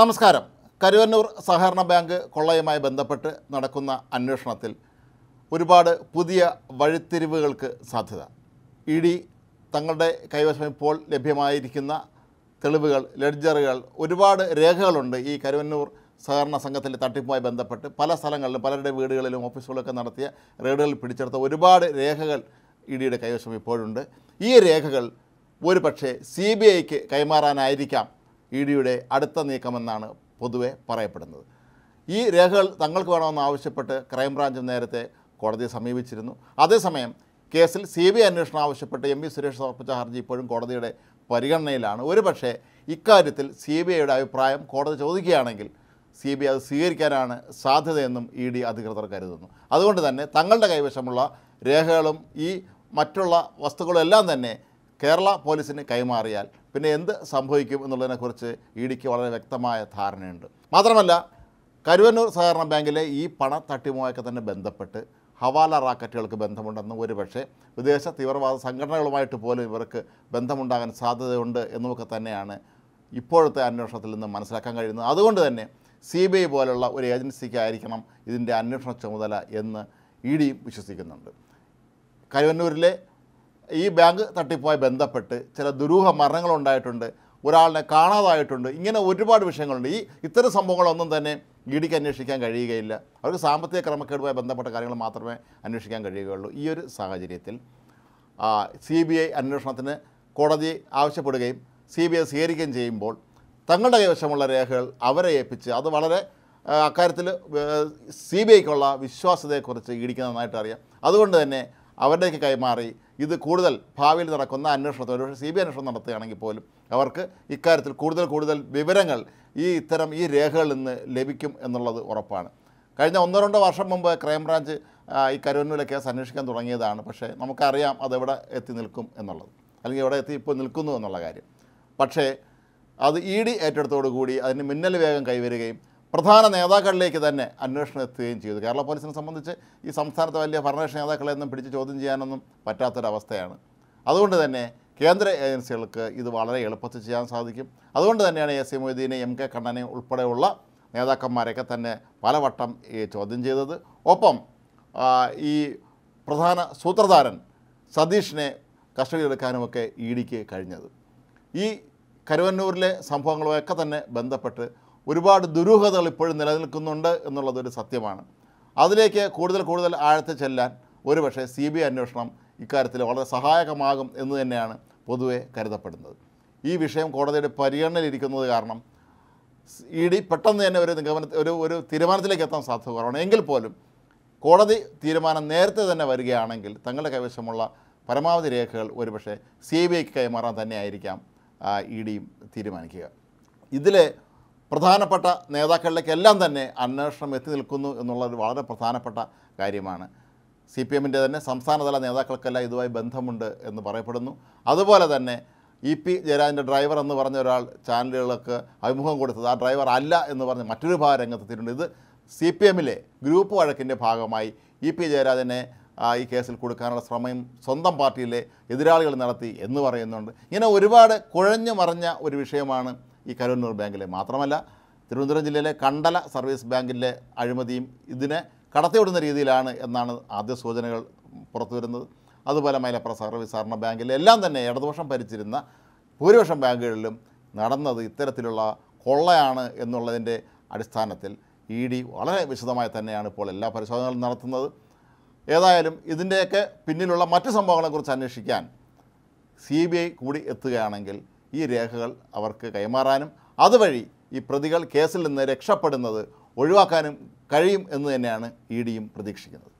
നമസ്കാരം കരുവന്നൂർ സഹകരണ ബാങ്ക് കൊള്ളയുമായി ബന്ധപ്പെട്ട് നടക്കുന്ന അന്വേഷണത്തിൽ ഒരുപാട് പുതിയ വഴിത്തിരിവുകൾക്ക് സാധ്യത ഇ ഡി തങ്ങളുടെ കൈവശം ഇപ്പോൾ ലഭ്യമായിരിക്കുന്ന തെളിവുകൾ ലെഡ്ജറുകൾ ഒരുപാട് രേഖകളുണ്ട് ഈ കരുവന്നൂർ സഹകരണ സംഘത്തിൻ്റെ തട്ടിപ്പുമായി ബന്ധപ്പെട്ട് പല സ്ഥലങ്ങളിലും പലരുടെ വീടുകളിലും ഓഫീസുകളൊക്കെ നടത്തിയ റെയ്ഡുകളിൽ പിടിച്ചെടുത്ത ഒരുപാട് രേഖകൾ ഇ ഡിയുടെ കൈവശം ഇപ്പോഴുണ്ട് ഈ രേഖകൾ പക്ഷേ സി ബി ഐക്ക് കൈമാറാനായിരിക്കാം ഇ ഡിയുടെ അടുത്ത നീക്കമെന്നാണ് പൊതുവെ പറയപ്പെടുന്നത് ഈ രേഖകൾ തങ്ങൾക്ക് വേണമെന്ന് ആവശ്യപ്പെട്ട് ക്രൈംബ്രാഞ്ച് നേരത്തെ കോടതിയെ സമീപിച്ചിരുന്നു അതേസമയം കേസിൽ സി ബി ഐ അന്വേഷണം ആവശ്യപ്പെട്ട് എം വി സുരേഷ് സമർപ്പിച്ച ഹർജി ഇപ്പോഴും കോടതിയുടെ പരിഗണനയിലാണ് ഒരുപക്ഷെ ഇക്കാര്യത്തിൽ സി ബി ഐയുടെ അഭിപ്രായം കോടതി ചോദിക്കുകയാണെങ്കിൽ സി ബി ഐ അത് സ്വീകരിക്കാനാണ് സാധ്യതയെന്നും ഇ ഡി അധികൃതർ കരുതുന്നു അതുകൊണ്ട് തന്നെ തങ്ങളുടെ കൈവശമുള്ള രേഖകളും ഈ മറ്റുള്ള വസ്തുക്കളും എല്ലാം തന്നെ കേരള പോലീസിന് കൈമാറിയാൽ പിന്നെ എന്ത് സംഭവിക്കും എന്നുള്ളതിനെക്കുറിച്ച് ഇ ഡിക്ക് വളരെ വ്യക്തമായ ധാരണയുണ്ട് മാത്രമല്ല കരുവന്നൂർ സഹകരണ ബാങ്കിലെ ഈ പണ തട്ടിമുവയൊക്കെ തന്നെ ബന്ധപ്പെട്ട് ഹവാല റാക്കറ്റുകൾക്ക് ബന്ധമുണ്ടെന്ന് ഒരുപക്ഷെ വിദേശ തീവ്രവാദ സംഘടനകളുമായിട്ട് പോലും ഇവർക്ക് ബന്ധമുണ്ടാകാൻ സാധ്യതയുണ്ട് എന്നൊക്കെ തന്നെയാണ് ഇപ്പോഴത്തെ അന്വേഷണത്തിൽ നിന്ന് മനസ്സിലാക്കാൻ കഴിയുന്നത് അതുകൊണ്ട് തന്നെ സി ബി ഐ പോലുള്ള ഒരു ഏജൻസിക്കായിരിക്കണം ഇതിൻ്റെ അന്വേഷണ ചുമതല എന്ന് ഇ ഡിയും വിശ്വസിക്കുന്നുണ്ട് കരുവന്നൂരിലെ ഈ ബാങ്ക് തട്ടിപ്പുമായി ബന്ധപ്പെട്ട് ചില ദുരൂഹ മരണങ്ങളുണ്ടായിട്ടുണ്ട് ഒരാളിനെ കാണാതായിട്ടുണ്ട് ഇങ്ങനെ ഒരുപാട് വിഷയങ്ങളുണ്ട് ഈ ഇത്തരം സംഭവങ്ങളൊന്നും തന്നെ ഇ ഡിക്ക് അന്വേഷിക്കാൻ കഴിയുകയില്ല അവർക്ക് സാമ്പത്തിക ക്രമക്കേടുമായി ബന്ധപ്പെട്ട കാര്യങ്ങൾ മാത്രമേ അന്വേഷിക്കാൻ കഴിയുകയുള്ളൂ ഈ ഒരു സാഹചര്യത്തിൽ സി ബി ഐ അന്വേഷണത്തിന് കോടതി ആവശ്യപ്പെടുകയും സി ബി ഐ സ്വീകരിക്കുകയും ചെയ്യുമ്പോൾ തങ്ങളുടെ കൈവശമുള്ള രേഖകൾ അവരെ ഏൽപ്പിച്ച് അത് വളരെ അക്കാര്യത്തിൽ സി ബി ഐക്കുള്ള വിശ്വാസ്യതയെക്കുറിച്ച് ഇടിക്കുന്നത് നന്നായിട്ട് അറിയാം അതുകൊണ്ട് തന്നെ അവരുടെയൊക്കെ കൈമാറി ഇത് കൂടുതൽ ഭാവിയിൽ നടക്കുന്ന അന്വേഷണത്തിൽ ഒരുപക്ഷെ സി ബി അന്വേഷണം നടത്തുകയാണെങ്കിൽ പോലും അവർക്ക് ഇക്കാര്യത്തിൽ കൂടുതൽ കൂടുതൽ വിവരങ്ങൾ ഈ ഇത്തരം ഈ രേഖകളിൽ നിന്ന് ലഭിക്കും എന്നുള്ളത് ഉറപ്പാണ് കഴിഞ്ഞ ഒന്നോ രണ്ടോ വർഷം മുമ്പ് ക്രൈംബ്രാഞ്ച് ഈ കരുവന്നൂല കേസ് അന്വേഷിക്കാൻ തുടങ്ങിയതാണ് പക്ഷേ നമുക്കറിയാം അതെവിടെ എത്തി നിൽക്കും എന്നുള്ളത് അല്ലെങ്കിൽ എവിടെ എത്തി ഇപ്പോൾ നിൽക്കുന്നു എന്നുള്ള കാര്യം പക്ഷേ അത് ഇ ഡി ഏറ്റെടുത്തോടുകൂടി അതിന് മിന്നൽ വേഗം കൈവരുകയും പ്രധാന നേതാക്കളിലേക്ക് തന്നെ അന്വേഷണം എത്തുകയും ചെയ്തു കേരള പോലീസിനെ സംബന്ധിച്ച് ഈ സംസ്ഥാനത്തെ വലിയ ഭരണകക്ഷി ഒന്നും പിടിച്ച് ചോദ്യം ചെയ്യാനൊന്നും പറ്റാത്തൊരവസ്ഥയാണ് അതുകൊണ്ട് തന്നെ കേന്ദ്ര ഏജൻസികൾക്ക് ഇത് വളരെ എളുപ്പത്തിൽ ചെയ്യാൻ സാധിക്കും അതുകൊണ്ട് തന്നെയാണ് എ സി മൊയ്തീനെ എം കെ കണ്ണനെ ഉൾപ്പെടെയുള്ള നേതാക്കന്മാരെയൊക്കെ തന്നെ പലവട്ടം ഈ ചോദ്യം ചെയ്തത് ഒപ്പം ഈ പ്രധാന സൂത്രധാരൻ സതീഷിനെ കസ്റ്റഡി എടുക്കാനുമൊക്കെ ഇ ഡിക്ക് കഴിഞ്ഞത് ഈ കരുവന്നൂരിലെ സംഭവങ്ങളുമൊക്കെ തന്നെ ബന്ധപ്പെട്ട് ഒരുപാട് ദുരൂഹതകൾ ഇപ്പോഴും നിലനിൽക്കുന്നുണ്ട് എന്നുള്ളതൊരു സത്യമാണ് അതിലേക്ക് കൂടുതൽ കൂടുതൽ ആഴത്തെ ചെല്ലാൻ ഒരുപക്ഷെ സി ബി ഐ അന്വേഷണം ഇക്കാര്യത്തിൽ വളരെ സഹായകമാകും എന്ന് തന്നെയാണ് പൊതുവെ കരുതപ്പെടുന്നത് ഈ വിഷയം കോടതിയുടെ പരിഗണനയിലിരിക്കുന്നത് കാരണം ഇ ഡി പെട്ടെന്ന് തന്നെ ഒരു നിഗമന ഒരു ഒരു തീരുമാനത്തിലേക്ക് എത്താൻ സാധ്യത കുറവാണ് എങ്കിൽ പോലും കോടതി തീരുമാനം നേരത്തെ തന്നെ വരികയാണെങ്കിൽ തങ്ങളുടെ കൈവശമുള്ള പരമാവധി രേഖകൾ ഒരുപക്ഷെ സി ബി ഐക്ക് കൈമാറാൻ തന്നെയായിരിക്കാം ഇ ഡിയും തീരുമാനിക്കുക ഇതിലെ പ്രധാനപ്പെട്ട നേതാക്കളിലേക്കെല്ലാം തന്നെ അന്വേഷണം എത്തി നിൽക്കുന്നു എന്നുള്ളത് വളരെ പ്രധാനപ്പെട്ട കാര്യമാണ് സി പി എമ്മിൻ്റെ തന്നെ സംസ്ഥാനതല നേതാക്കൾക്കെല്ലാം ഇതുമായി ബന്ധമുണ്ട് എന്ന് പറയപ്പെടുന്നു അതുപോലെ തന്നെ ഇ പി ജയരാജൻ്റെ ഡ്രൈവർ എന്ന് പറഞ്ഞ ഒരാൾ ചാനലുകൾക്ക് അഭിമുഖം കൊടുത്തത് ആ ഡ്രൈവർ അല്ല എന്ന് പറഞ്ഞ് മറ്റൊരു ഭാഗം രംഗത്തെത്തിയിട്ടുണ്ട് ഇത് സി പി എമ്മിലെ ഗ്രൂപ്പ് വഴക്കിൻ്റെ ഭാഗമായി ഇ പി ജയരാജനെ ഈ കേസിൽ കൊടുക്കാനുള്ള ശ്രമം സ്വന്തം പാർട്ടിയിലെ എതിരാളികൾ നടത്തി എന്ന് പറയുന്നുണ്ട് ഇങ്ങനെ ഒരുപാട് കുഴഞ്ഞു മറിഞ്ഞ ഒരു വിഷയമാണ് ഈ കരുവന്നൂർ ബാങ്കിലെ മാത്രമല്ല തിരുവനന്തപുരം ജില്ലയിലെ കണ്ടല സർവീസ് ബാങ്കിലെ അഴിമതിയും ഇതിനെ കടത്തിവിടുന്ന രീതിയിലാണ് എന്നാണ് ആദ്യ സൂചനകൾ പുറത്തു വരുന്നത് അതുപോലെ മൈലപ്പുറ സർവീസ് ബാങ്കിലെ എല്ലാം തന്നെ ഇടതുപക്ഷം ഭരിച്ചിരുന്ന ഭൂരിപക്ഷം ബാങ്കുകളിലും നടന്നത് ഇത്തരത്തിലുള്ള കൊള്ളയാണ് എന്നുള്ളതിൻ്റെ അടിസ്ഥാനത്തിൽ ഇ ഡി വളരെ വിശദമായി തന്നെയാണ് ഇപ്പോൾ എല്ലാ പരിശോധനകളും നടത്തുന്നത് ഏതായാലും ഇതിൻ്റെയൊക്കെ പിന്നിലുള്ള മറ്റ് സംഭവങ്ങളെക്കുറിച്ച് അന്വേഷിക്കാൻ സി ബി ഐ കൂടി എത്തുകയാണെങ്കിൽ ഈ രേഖകൾ അവർക്ക് കൈമാറാനും അതുവഴി ഈ പ്രതികൾ കേസിൽ നിന്ന് രക്ഷപ്പെടുന്നത് ഒഴിവാക്കാനും കഴിയും എന്ന് തന്നെയാണ് ഇ ഡിയും പ്രതീക്ഷിക്കുന്നത്